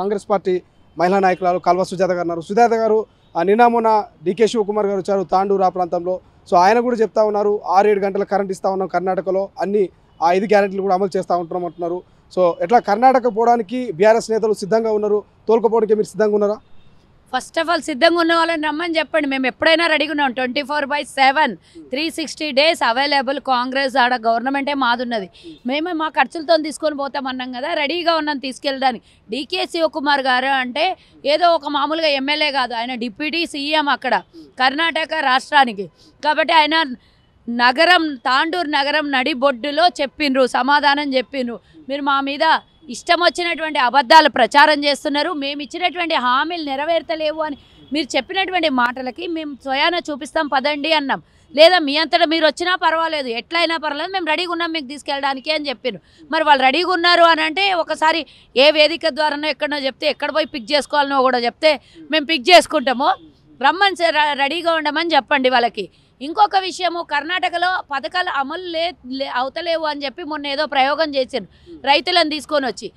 Congress party మహిళా నాయకులు కల్వ సుజాత గారు ఉన్నారు సుజాత గారు నిన్న మొన్న డికే శివకుమార్ గారు వచ్చారు తాండూరు ఆ ప్రాంతంలో సో ఆయన కూడా చెప్తా ఉన్నారు ఆరు ఏడు గంటల కరెంట్ ఇస్తా ఉన్నాం కర్ణాటకలో అన్ని ఆ ఐదు గ్యారెంటీలు కూడా అమలు చేస్తూ ఉంటున్నాం అంటున్నారు సో ఎట్లా కర్ణాటక పోవడానికి బీఆర్ఎస్ నేతలు సిద్ధంగా ఉన్నారు తోలుకపోవడానికి మీరు సిద్ధంగా ఉన్నారా ఫస్ట్ ఆఫ్ ఆల్ సిద్ధంగా ఉన్న వాళ్ళని రమ్మని చెప్పండి మేము ఎప్పుడైనా రెడీగా ఉన్నాం twenty four by seven three sixty days available Congress ఆడ గవర్నమెంటే మాదున్నది మేమే మా ఖర్చులతో తీసుకొని పోతామన్నాం కదా రెడీగా ఉన్నాం తీసుకెళ్ళడానికి డీకే శివకుమార్ గారు అంటే ఏదో ఒక మామూలుగా ఎమ్మెల్యే కాదు ఆయన డిప్యూటీ సీఎం అక్కడ కర్ణాటక రాష్ట్రానికి కాబట్టి ఆయన నగరం తాండూరు నగరం నడిబొడ్డులో చెప్పిండ్రు సమాధానం చెప్పిండ్రు మీరు మా మీద ఇష్టం వచ్చినటువంటి అబద్ధాలు ప్రచారం చేస్తున్నారు మేము ఇచ్చినటువంటి హామీలు నెరవేర్తలేవు అని మీరు చెప్పినటువంటి మాటలకి మేము స్వయాన చూపిస్తాం పదండి అన్నాం లేదా మీ అంతట మీరు వచ్చినా పర్వాలేదు ఎట్లయినా పర్వాలేదు మేము రెడీగా ఉన్నాం మీకు తీసుకెళ్ళడానికి అని చెప్పారు మరి వాళ్ళు రెడీగా ఉన్నారు అని అంటే ఒకసారి ఏ వేదిక ద్వారానో ఎక్కడనో చెప్తే ఎక్కడ పోయి పిక్ చేసుకోవాలనో కూడా చెప్తే మేము పిక్ చేసుకుంటాము రమ్మని రెడీగా ఉండమని చెప్పండి వాళ్ళకి ఇంకొక విషయము కర్ణాటకలో పథకాలు అమలు లే అవుతలేవు అని చెప్పి మొన్న ఏదో ప్రయోగం చేశారు రైతులను తీసుకొని వచ్చి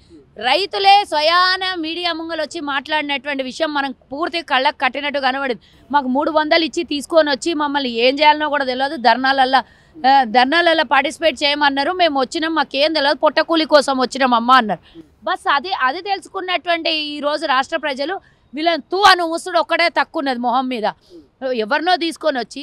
రైతులే స్వయాన మీడియా ముంగలు వచ్చి మాట్లాడినటువంటి విషయం మనం పూర్తిగా కళ్ళకు కట్టినట్టు కనబడింది మాకు మూడు వందలు ఇచ్చి తీసుకొని వచ్చి మమ్మల్ని ఏం చేయాలనో కూడా తెలియదు ధర్నాలల్లా ధర్నాలల్లా పార్టిసిపేట్ చేయమన్నారు మేము వచ్చినాం మాకు ఏం తెలియదు పొట్టకూలి కోసం వచ్చినాం అమ్మ అన్నారు బస్ అది అది తెలుసుకున్నటువంటి ఈరోజు రాష్ట్ర ప్రజలు వీళ్ళని తూ అని ముసుడు ఒక్కడే తక్కువ ఉన్నది మొహం మీద ఎవరినో తీసుకొని వచ్చి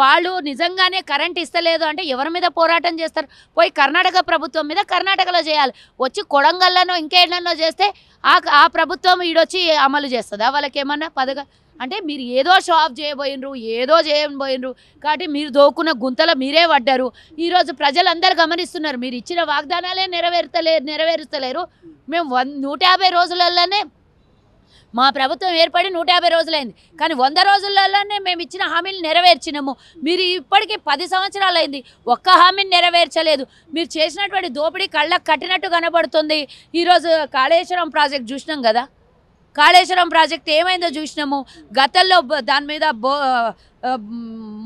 వాళ్ళు నిజంగానే కరెంట్ ఇస్తలేదు అంటే ఎవరి మీద పోరాటం చేస్తారు పోయి కర్ణాటక ప్రభుత్వం మీద కర్ణాటకలో చేయాలి వచ్చి కొడంగల్లోనో ఇంకేళ్ళనో చేస్తే ఆ ఆ ప్రభుత్వం ఈడొచ్చి అమలు చేస్తుందా వాళ్ళకేమన్నా పదగ అంటే మీరు ఏదో షాప్ చేయబోయినరు ఏదో చేయబోయినరు కాబట్టి మీరు దోకున్న గుంతలో మీరే పడ్డారు ఈరోజు ప్రజలందరూ గమనిస్తున్నారు మీరు ఇచ్చిన వాగ్దానాలే నెరవేర్తలే నెరవేరుస్తలేరు మేము వన్ నూట యాభై రోజులలోనే మా ప్రభుత్వం ఏర్పడి నూట యాభై రోజులైంది కానీ వంద రోజులలోనే మేము ఇచ్చిన హామీలు నెరవేర్చినాము మీరు ఇప్పటికీ పది సంవత్సరాలైంది ఒక్క హామీని నెరవేర్చలేదు మీరు చేసినటువంటి దోపిడీ కళ్ళకు కట్టినట్టు కనబడుతుంది ఈరోజు కాళేశ్వరం ప్రాజెక్ట్ చూసినాం కదా కాళేశ్వరం ప్రాజెక్ట్ ఏమైందో చూసినాము గతంలో దాని మీద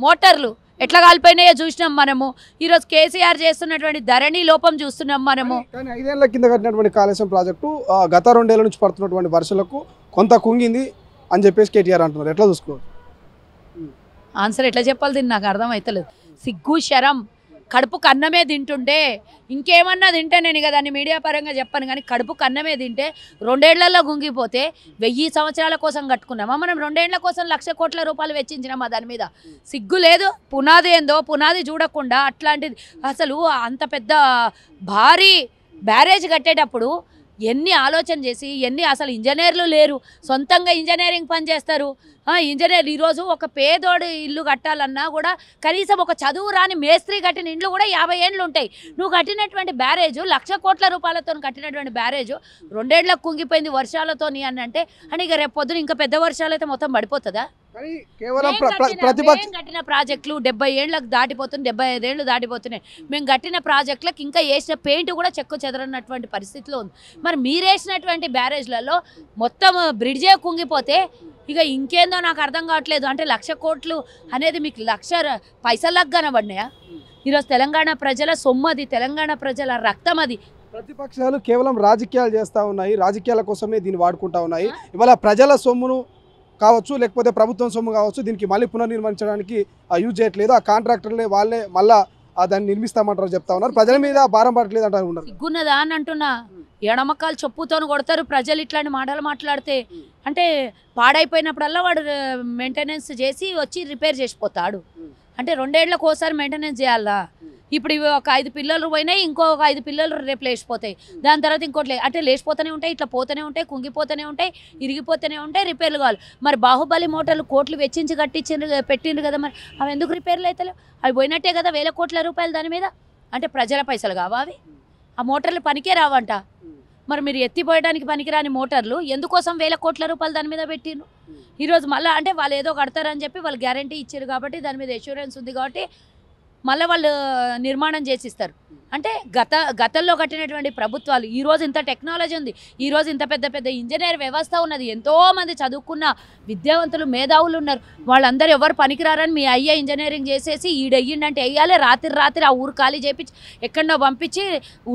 మోటార్లు ఎట్లా కాలిపోయినాయో చూసినాం మనము ఈరోజు కేసీఆర్ చేస్తున్నటువంటి ధరణి లోపం చూస్తున్నాం మనము కానీ ఐదేళ్ల కింద కట్టినటువంటి కాళేశ్వరం ప్రాజెక్టు గత రెండేళ్ల నుంచి పడుతున్నటువంటి వర్షాలకు కొంత కుంగింది అని చెప్పేసి కేటీఆర్ అంటున్నారు ఎట్లా చూసుకో ఆన్సర్ ఎట్లా చెప్పాలి దీన్ని నాకు అర్థం అవుతలేదు సిగ్గు శరం కడుపుకు అన్నమే తింటుండే ఇంకేమన్నా తింటే నేను ఇక దాన్ని మీడియా పరంగా చెప్పాను కానీ కడుపుకు అన్నమే తింటే రెండేళ్లలో గుంగిపోతే వెయ్యి సంవత్సరాల కోసం కట్టుకున్నామా మనం రెండేళ్ల కోసం లక్ష కోట్ల రూపాయలు వెచ్చించినామా దాని మీద సిగ్గు లేదు పునాది ఏందో పునాది చూడకుండా అట్లాంటిది అసలు అంత పెద్ద భారీ బ్యారేజ్ కట్టేటప్పుడు ఎన్ని ఆలోచన చేసి ఎన్ని అసలు ఇంజనీర్లు లేరు సొంతంగా ఇంజనీరింగ్ పని చేస్తారు ఇంజనీర్లు ఈరోజు ఒక పేదోడు ఇల్లు కట్టాలన్నా కూడా కనీసం ఒక చదువు రాని మేస్త్రి కట్టిన ఇండ్లు కూడా యాభై ఏండ్లు ఉంటాయి నువ్వు కట్టినటువంటి బ్యారేజు లక్ష కోట్ల రూపాయలతో కట్టినటువంటి బ్యారేజ్ రెండేళ్లకు కుంగిపోయింది వర్షాలతోని అని అంటే అని ఇక రేపు పొద్దున ఇంకా పెద్ద వర్షాలు అయితే మొత్తం పడిపోతుందా కేవలం ప్రతిపక్షం కట్టిన ప్రాజెక్టులు డెబ్బై ఏళ్ళకి దాటిపోతున్నాయి డెబ్బై ఐదేళ్ళు దాటిపోతున్నాయి మేము కట్టిన ప్రాజెక్టులకు ఇంకా వేసిన పెయింట్ కూడా చెక్కు చెదరన్నటువంటి పరిస్థితిలో ఉంది మరి మీరేసినటువంటి బ్యారేజ్లలో మొత్తం బ్రిడ్జే కుంగిపోతే ఇక ఇంకేందో నాకు అర్థం కావట్లేదు అంటే లక్ష కోట్లు అనేది మీకు లక్ష పైసలకు కనబడినాయా ఈరోజు తెలంగాణ ప్రజల సొమ్ము అది తెలంగాణ ప్రజల రక్తం అది ప్రతిపక్షాలు కేవలం రాజకీయాలు చేస్తూ ఉన్నాయి రాజకీయాల కోసమే దీన్ని వాడుకుంటా ఉన్నాయి ఇవాళ ప్రజల సొమ్మును కావచ్చు లేకపోతే ప్రభుత్వం సొమ్ము కావచ్చు దీనికి మళ్ళీ పునర్నిర్మించడానికి యూజ్ చేయట్లేదు ఆ కాంట్రాక్టర్లే వాళ్ళే మళ్ళా దాన్ని నిర్మిస్తామంటారు చెప్తా ఉన్నారు ప్రజల మీద భారం పడట్లేదు అంటారు సిగ్గున్నదా అని అంటున్నా ఎడమకాలు చొప్పుతో కొడతారు ప్రజలు ఇట్లాంటి మాటలు మాట్లాడితే అంటే పాడైపోయినప్పుడల్లా వాడు మెయింటెనెన్స్ చేసి వచ్చి రిపేర్ చేసిపోతాడు అంటే రెండేళ్లకు ఒకసారి మెయింటెనెన్స్ చేయాలా ఇప్పుడు ఇవి ఒక ఐదు పిల్లలు పోయినాయి ఇంకో ఒక ఐదు పిల్లలు రేపు లేచిపోతాయి దాని తర్వాత ఇంకోటి అంటే లేచిపోతూనే ఉంటాయి ఇట్లా పోతూనే ఉంటాయి కుంగిపోతూనే ఉంటాయి ఇరిగిపోతూనే ఉంటాయి రిపేర్లు కావాలి మరి బాహుబలి మోటార్లు కోట్లు వెచ్చించి కట్టించిండ్రు పెట్టిండ్రు కదా మరి అవి ఎందుకు రిపేర్లు అవుతలేవు అవి పోయినట్టే కదా వేల కోట్ల రూపాయలు దాని మీద అంటే ప్రజల పైసలు కావా అవి ఆ మోటార్లు పనికే రావంట మరి మీరు ఎత్తిపోయడానికి పనికిరాని మోటార్లు ఎందుకోసం వేల కోట్ల రూపాయలు దాని మీద పెట్టిండ్రు ఈరోజు మళ్ళీ అంటే వాళ్ళు ఏదో కడతారని చెప్పి వాళ్ళు గ్యారంటీ ఇచ్చారు కాబట్టి దాని మీద ఇన్సూరెన్స్ ఉంది కాబట్టి మళ్ళీ వాళ్ళు నిర్మాణం చేసిస్తారు అంటే గత గతంలో కట్టినటువంటి ప్రభుత్వాలు ఈరోజు ఇంత టెక్నాలజీ ఉంది ఈరోజు ఇంత పెద్ద పెద్ద ఇంజనీర్ వ్యవస్థ ఉన్నది ఎంతోమంది చదువుకున్న విద్యావంతులు మేధావులు ఉన్నారు వాళ్ళందరూ ఎవరు పనికిరారని మీ అయ్య ఇంజనీరింగ్ చేసేసి ఈడయ్యిండంటే వేయాలి రాత్రి రాత్రి ఆ ఊరు ఖాళీ చేపించి ఎక్కడో పంపించి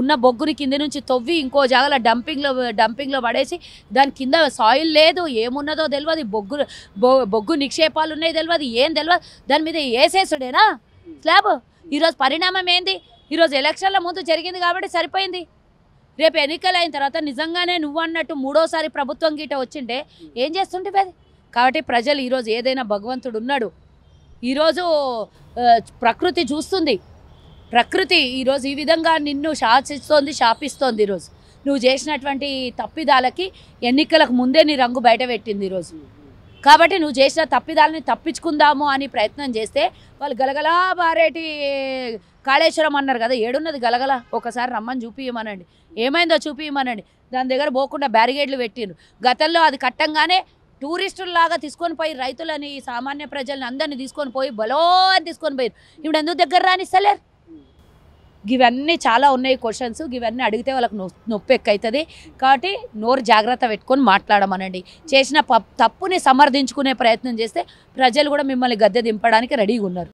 ఉన్న బొగ్గుని కింద నుంచి తొవ్వి ఇంకో జాగాల డంపింగ్లో డంపింగ్లో పడేసి దాని కింద సాయిల్ లేదు ఏమున్నదో తెలియదు బొగ్గు బొగ్గు నిక్షేపాలు ఉన్నాయి తెలియదు ఏం తెలియదు దాని మీద వేసేసుడేనా స్లాబ్ ఈరోజు పరిణామం ఏంది ఈరోజు ఎలక్షన్ల ముందు జరిగింది కాబట్టి సరిపోయింది రేపు ఎన్నికలు అయిన తర్వాత నిజంగానే నువ్వు అన్నట్టు మూడోసారి ప్రభుత్వం గీట వచ్చింటే ఏం చేస్తుంటే కాబట్టి ప్రజలు ఈరోజు ఏదైనా భగవంతుడు ఉన్నాడు ఈరోజు ప్రకృతి చూస్తుంది ప్రకృతి ఈరోజు ఈ విధంగా నిన్ను శాసిస్తోంది శాపిస్తోంది ఈరోజు నువ్వు చేసినటువంటి తప్పిదాలకి ఎన్నికలకు ముందే నీ రంగు బయట పెట్టింది ఈరోజు కాబట్టి నువ్వు చేసిన తప్పిదాలని తప్పించుకుందాము అని ప్రయత్నం చేస్తే వాళ్ళు గలగలా బారేటి కాళేశ్వరం అన్నారు కదా ఏడున్నది గలగల ఒకసారి రమ్మని చూపించమనండి ఏమైందో చూపించమనండి దాని దగ్గర పోకుండా బ్యారిగేడ్లు పెట్టిండ్రు గతంలో అది కట్టంగానే లాగా తీసుకొని పోయి రైతులని సామాన్య ప్రజలని అందరినీ తీసుకొని పోయి బలో అని తీసుకొని పోయి ఇప్పుడు ఎందుకు దగ్గర రానిస్తలేరు ఇవన్నీ చాలా ఉన్నాయి క్వశ్చన్స్ ఇవన్నీ అడిగితే వాళ్ళకి నొప్పి ఎక్కువైతుంది కాబట్టి నోరు జాగ్రత్త పెట్టుకొని మాట్లాడమనండి చేసిన తప్పుని సమర్థించుకునే ప్రయత్నం చేస్తే ప్రజలు కూడా మిమ్మల్ని గద్దె దింపడానికి రెడీగా ఉన్నారు